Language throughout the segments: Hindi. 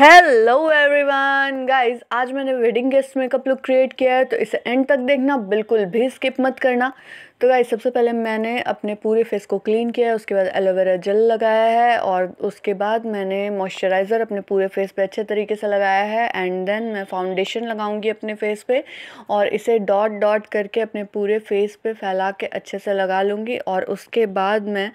हेलो एवरीवन गाइस आज मैंने wedding guest makeup look create किया है तो इसे एंड तक देखना बिल्कुल भी स्किप मत करना तो गाइस सबसे पहले मैंने अपने पूरे फेस को क्लीन किया है उसके बाद एलोवेरा जेल लगाया है और उसके बाद मैंने मॉइस्चराइज़र अपने पूरे फेस पे अच्छे तरीके से लगाया है एंड देन मैं फाउंडेशन लगाऊंगी अपने फेस पे और इसे डॉट डॉट करके अपने पूरे फेस पे फैला के अच्छे से लगा लूँगी और उसके बाद मैं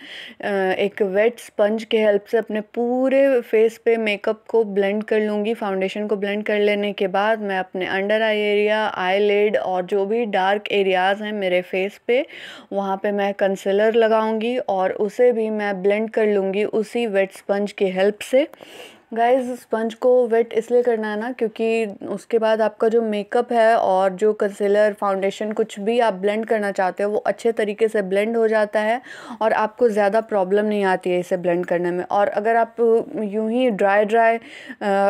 एक वेट स्पंज के हेल्प से अपने पूरे फेस पर मेकअप को ब्लेंड ब्लेंड कर लूँगी फाउंडेशन को ब्लेंड कर लेने के बाद मैं अपने under eye area eyelid और जो भी डार्क एरियाज़ हैं मेरे फेस पे वहाँ पे मैं कंसेलर लगाऊंगी और उसे भी मैं ब्लेंड कर लूँगी उसी वेट स्पंज की हेल्प से गाइज स्पंज को वेट इसलिए करना है ना क्योंकि उसके बाद आपका जो मेकअप है और जो कंसीलर फाउंडेशन कुछ भी आप ब्लेंड करना चाहते हो वो अच्छे तरीके से ब्लेंड हो जाता है और आपको ज़्यादा प्रॉब्लम नहीं आती है इसे ब्लेंड करने में और अगर आप यूं ही ड्राई ड्राई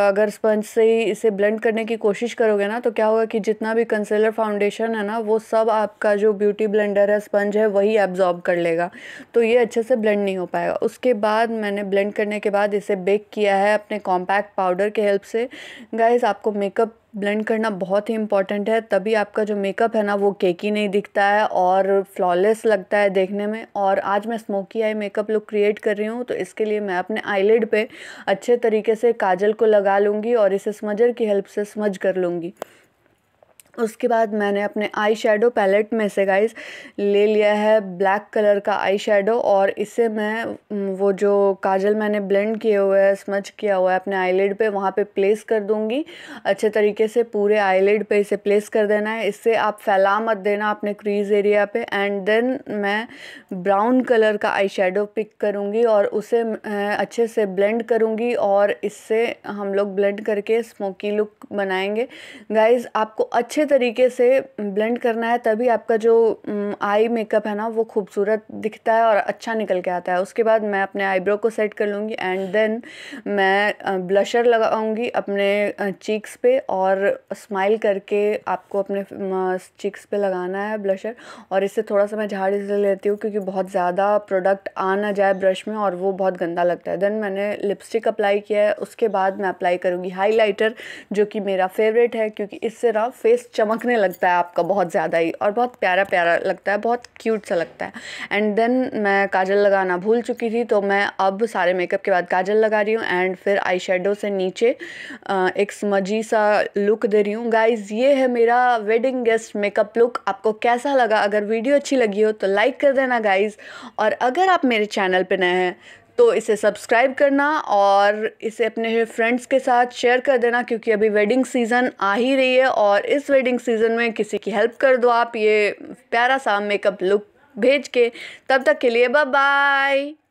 अगर स्पंज से ही इसे ब्लेंड करने की कोशिश करोगे ना तो क्या होगा कि जितना भी कंसेलर फाउंडेशन है ना वो सब आपका जो ब्यूटी ब्लेंडर है स्पंज है वही एब्जॉर्ब कर लेगा तो ये अच्छे से ब्लेंड नहीं हो पाएगा उसके बाद मैंने ब्लेंड करने के बाद इसे बेक किया है अपने कॉम्पैक्ट पाउडर के हेल्प से गाइज़ आपको मेकअप ब्लेंड करना बहुत ही इंपॉर्टेंट है तभी आपका जो मेकअप है ना वो केकी नहीं दिखता है और फ्लॉलेस लगता है देखने में और आज मैं smoky eye makeup look create कर रही हूँ तो इसके लिए मैं अपने आईलिड पे अच्छे तरीके से काजल को लगा लूँगी और इसे स्मजर की हेल्प से स्मज कर लूँगी उसके बाद मैंने अपने आई शेडो पैलेट में से गाइस ले लिया है ब्लैक कलर का आई शेडो और इससे मैं वो जो काजल मैंने ब्लेंड किए हुए है स्मच किया हुआ है अपने लेड पे वहाँ पे प्लेस कर दूँगी अच्छे तरीके से पूरे लेड पे इसे प्लेस कर देना है इससे आप फैला मत देना अपने क्रीज एरिया पे एंड देन मैं ब्राउन कलर का आई शेडो पिक करूँगी और उसे अच्छे से ब्लेंड करूँगी और इससे हम लोग ब्लेंड करके स्मोकी लुक बनाएंगे गाइज़ आपको अच्छे तरीके से ब्लेंड करना है तभी आपका जो आई मेकअप है ना वो खूबसूरत दिखता है और अच्छा निकल के आता है उसके बाद मैं अपने आईब्रो को सेट कर लूँगी एंड देन मैं ब्लशर लगाऊँगी अपने चीक्स पे और स्माइल करके आपको अपने चीक्स पे लगाना है ब्लशर और इससे थोड़ा सा मैं झाड़ इसलिए लेती हूँ क्योंकि बहुत ज़्यादा प्रोडक्ट आ ना जाए ब्रश में और वो बहुत गंदा लगता है देन मैंने लिपस्टिक अप्लाई किया है उसके बाद मैं अप्लाई करूँगी हाईलाइटर जो कि मेरा फेवरेट है क्योंकि इससे ना फेस चमकने लगता है आपका बहुत ज़्यादा ही और बहुत प्यारा प्यारा लगता है बहुत क्यूट सा लगता है एंड देन मैं काजल लगाना भूल चुकी थी तो मैं अब सारे मेकअप के बाद काजल लगा रही हूँ एंड फिर आई शेडो से नीचे एक स्मजी सा लुक दे रही हूँ गाइज ये है मेरा वेडिंग गेस्ट मेकअप लुक आपको कैसा लगा अगर वीडियो अच्छी लगी हो तो लाइक कर देना गाइज और अगर आप मेरे चैनल पर नए हैं तो इसे सब्सक्राइब करना और इसे अपने फ्रेंड्स के साथ शेयर कर देना क्योंकि अभी वेडिंग सीज़न आ ही रही है और इस वेडिंग सीज़न में किसी की हेल्प कर दो आप ये प्यारा सा मेकअप लुक भेज के तब तक के लिए बाय बाय